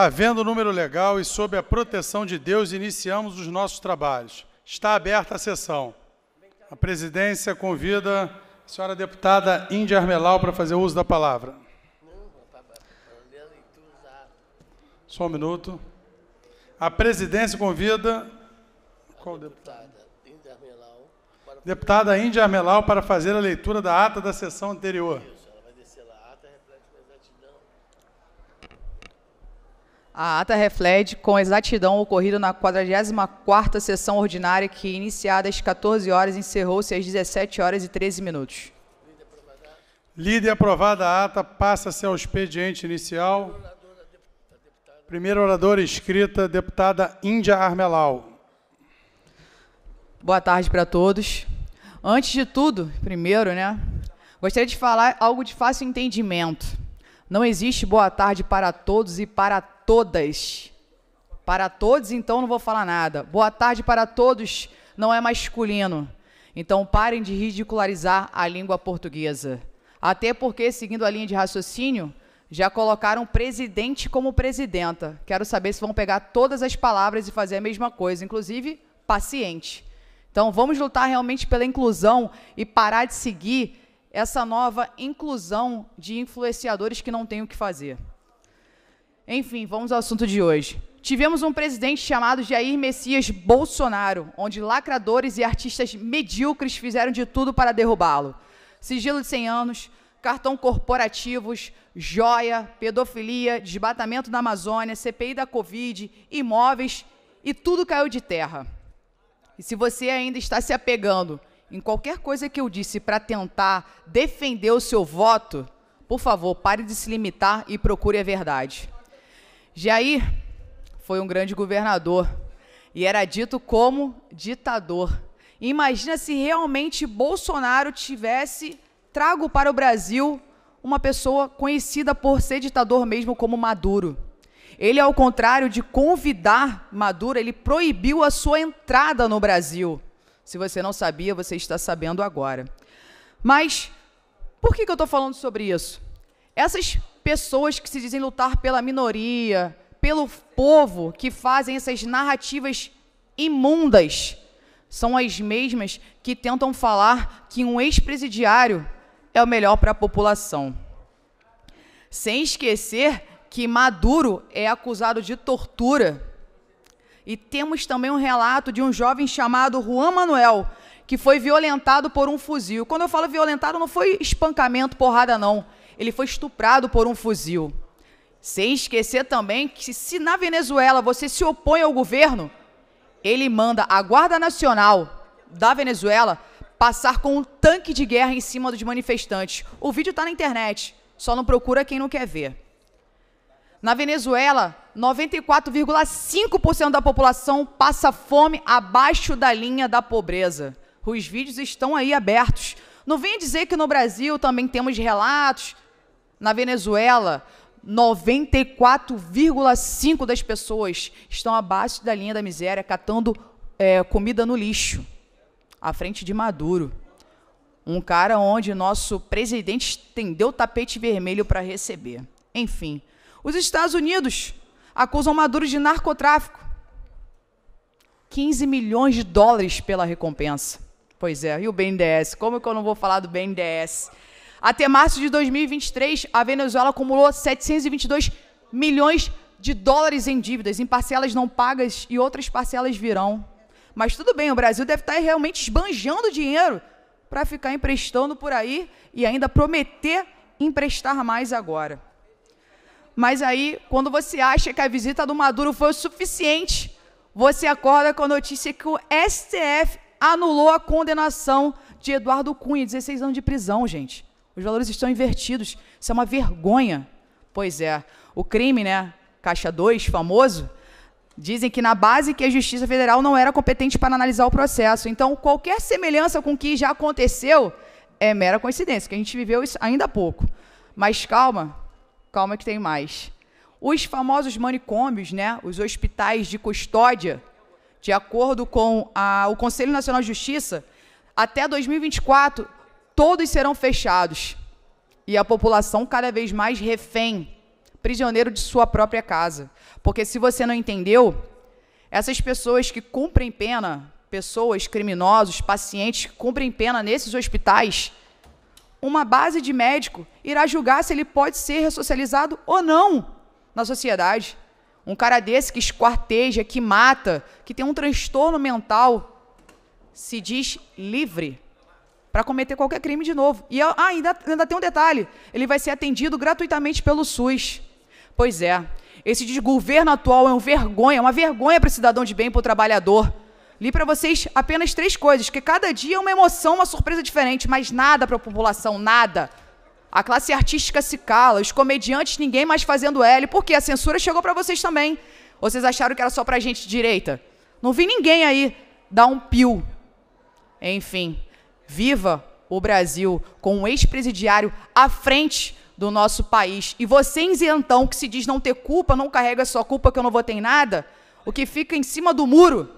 Havendo um número legal e sob a proteção de Deus, iniciamos os nossos trabalhos. Está aberta a sessão. A presidência convida a senhora deputada Índia Armelau para fazer uso da palavra. Só um minuto. A presidência convida. Qual deputada? Deputada Índia Armelau para fazer a leitura da ata da sessão anterior. A ata reflete com exatidão o ocorrido na 44ª sessão ordinária que, iniciada às 14 horas, encerrou-se às 17 horas e 13 minutos. Líder aprovada a ata, passa-se ao expediente inicial. Primeiro orador inscrita, deputada Índia Armelau. Boa tarde para todos. Antes de tudo, primeiro, né, gostaria de falar algo de fácil entendimento não existe boa tarde para todos e para todas. Para todos, então não vou falar nada. Boa tarde para todos não é masculino. Então parem de ridicularizar a língua portuguesa. Até porque, seguindo a linha de raciocínio, já colocaram presidente como presidenta. Quero saber se vão pegar todas as palavras e fazer a mesma coisa, inclusive paciente. Então vamos lutar realmente pela inclusão e parar de seguir essa nova inclusão de influenciadores que não têm o que fazer. Enfim, vamos ao assunto de hoje. Tivemos um presidente chamado Jair Messias Bolsonaro, onde lacradores e artistas medíocres fizeram de tudo para derrubá-lo. Sigilo de 100 anos, cartão corporativos, joia, pedofilia, desmatamento da Amazônia, CPI da Covid, imóveis e tudo caiu de terra. E se você ainda está se apegando em qualquer coisa que eu disse para tentar defender o seu voto, por favor, pare de se limitar e procure a verdade. Jair foi um grande governador e era dito como ditador. Imagina se realmente Bolsonaro tivesse trago para o Brasil uma pessoa conhecida por ser ditador mesmo como Maduro. Ele, ao contrário de convidar Maduro, ele proibiu a sua entrada no Brasil. Se você não sabia, você está sabendo agora. Mas por que, que eu estou falando sobre isso? Essas pessoas que se dizem lutar pela minoria, pelo povo, que fazem essas narrativas imundas, são as mesmas que tentam falar que um ex-presidiário é o melhor para a população. Sem esquecer que Maduro é acusado de tortura e temos também um relato de um jovem chamado Juan Manuel, que foi violentado por um fuzil. Quando eu falo violentado, não foi espancamento, porrada, não. Ele foi estuprado por um fuzil. Sem esquecer também que, se na Venezuela você se opõe ao governo, ele manda a Guarda Nacional da Venezuela passar com um tanque de guerra em cima dos manifestantes. O vídeo está na internet, só não procura quem não quer ver. Na Venezuela, 94,5% da população passa fome abaixo da linha da pobreza. Os vídeos estão aí abertos. Não vem dizer que no Brasil também temos relatos. Na Venezuela, 94,5% das pessoas estão abaixo da linha da miséria, catando é, comida no lixo, à frente de Maduro. Um cara onde nosso presidente estendeu o tapete vermelho para receber. Enfim, os Estados Unidos acusam Maduro de narcotráfico. 15 milhões de dólares pela recompensa. Pois é, e o BNDES? Como é que eu não vou falar do BNDES? Até março de 2023, a Venezuela acumulou 722 milhões de dólares em dívidas, em parcelas não pagas e outras parcelas virão. Mas tudo bem, o Brasil deve estar realmente esbanjando dinheiro para ficar emprestando por aí e ainda prometer emprestar mais agora. Mas aí, quando você acha que a visita do Maduro foi o suficiente, você acorda com a notícia que o STF anulou a condenação de Eduardo Cunha, 16 anos de prisão, gente. Os valores estão invertidos. Isso é uma vergonha. Pois é, o crime, né? Caixa 2, famoso, Dizem que na base que a Justiça Federal não era competente para analisar o processo. Então, qualquer semelhança com o que já aconteceu é mera coincidência, que a gente viveu isso ainda há pouco. Mas calma, Calma que tem mais. Os famosos manicômios, né, os hospitais de custódia, de acordo com a, o Conselho Nacional de Justiça, até 2024 todos serão fechados e a população cada vez mais refém, prisioneiro de sua própria casa. Porque se você não entendeu, essas pessoas que cumprem pena, pessoas criminosos, pacientes que cumprem pena nesses hospitais, uma base de médico irá julgar se ele pode ser ressocializado ou não na sociedade. Um cara desse que esquarteja, que mata, que tem um transtorno mental, se diz livre para cometer qualquer crime de novo. E ah, ainda, ainda tem um detalhe: ele vai ser atendido gratuitamente pelo SUS. Pois é, esse desgoverno atual é uma vergonha, uma vergonha para o cidadão de bem, para o trabalhador. Li para vocês apenas três coisas, que cada dia é uma emoção, uma surpresa diferente, mas nada para a população, nada. A classe artística se cala, os comediantes ninguém mais fazendo L, porque a censura chegou para vocês também. Vocês acharam que era só para gente de direita? Não vi ninguém aí dar um pio. Enfim, viva o Brasil com um ex-presidiário à frente do nosso país. E vocês então que se diz não ter culpa, não carrega sua culpa que eu não votei em nada, o que fica em cima do muro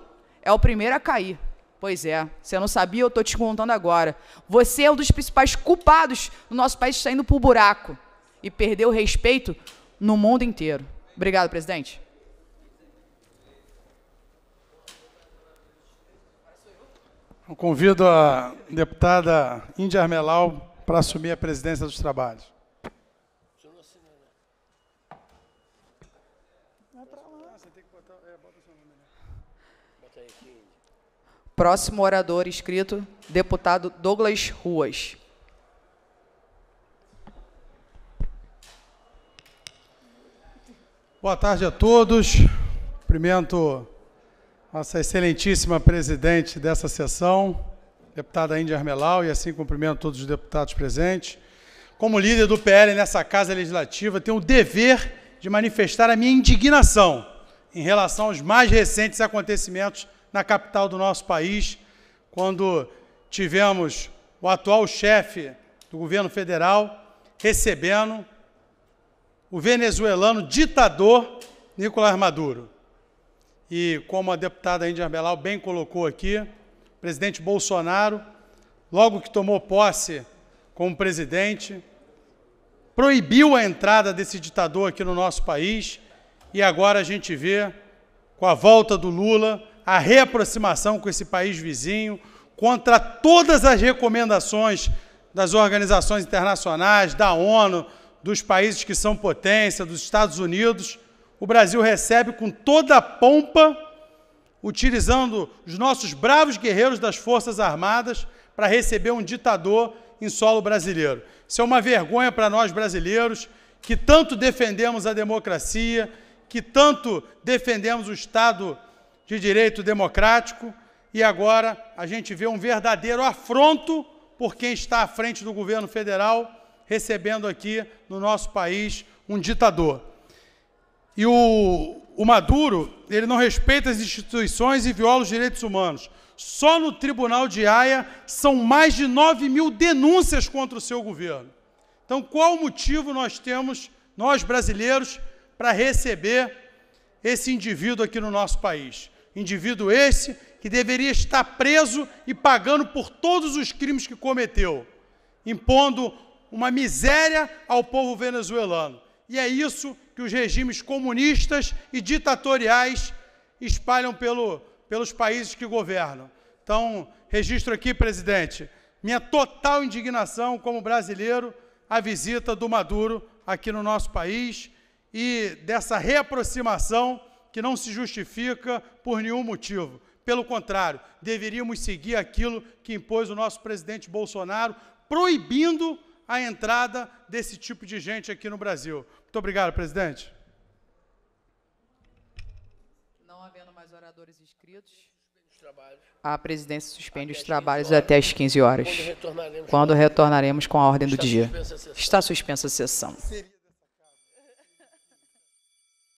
é o primeiro a cair. Pois é, você não sabia, eu estou te contando agora. Você é um dos principais culpados do nosso país saindo para o buraco e perdeu o respeito no mundo inteiro. Obrigado, presidente. Eu convido a deputada Índia Armelau para assumir a presidência dos trabalhos. Próximo orador inscrito, deputado Douglas Ruas. Boa tarde a todos. Cumprimento nossa excelentíssima presidente dessa sessão, deputada Índia Armelau, e assim cumprimento todos os deputados presentes. Como líder do PL nessa Casa Legislativa, tenho o dever de manifestar a minha indignação em relação aos mais recentes acontecimentos na capital do nosso país, quando tivemos o atual chefe do governo federal recebendo o venezuelano ditador Nicolás Maduro. E como a deputada Índia Belau bem colocou aqui, o presidente Bolsonaro, logo que tomou posse como presidente, proibiu a entrada desse ditador aqui no nosso país e agora a gente vê, com a volta do Lula, a reaproximação com esse país vizinho, contra todas as recomendações das organizações internacionais, da ONU, dos países que são potência, dos Estados Unidos. O Brasil recebe com toda a pompa, utilizando os nossos bravos guerreiros das Forças Armadas para receber um ditador em solo brasileiro. Isso é uma vergonha para nós brasileiros que tanto defendemos a democracia, que tanto defendemos o Estado de direito democrático e agora a gente vê um verdadeiro afronto por quem está à frente do governo federal, recebendo aqui no nosso país um ditador. E o, o Maduro, ele não respeita as instituições e viola os direitos humanos. Só no Tribunal de Haia são mais de 9 mil denúncias contra o seu governo. Então, qual motivo nós temos, nós brasileiros, para receber esse indivíduo aqui no nosso país. Indivíduo esse que deveria estar preso e pagando por todos os crimes que cometeu, impondo uma miséria ao povo venezuelano. E é isso que os regimes comunistas e ditatoriais espalham pelo, pelos países que governam. Então, registro aqui, presidente, minha total indignação como brasileiro à visita do Maduro aqui no nosso país e dessa reaproximação que não se justifica por nenhum motivo. Pelo contrário, deveríamos seguir aquilo que impôs o nosso presidente Bolsonaro, proibindo a entrada desse tipo de gente aqui no Brasil. Muito obrigado, presidente. Não havendo mais oradores inscritos. A presidência suspende os trabalhos até as 15 horas. Quando retornaremos, com a ordem do dia. Está suspensa a sessão.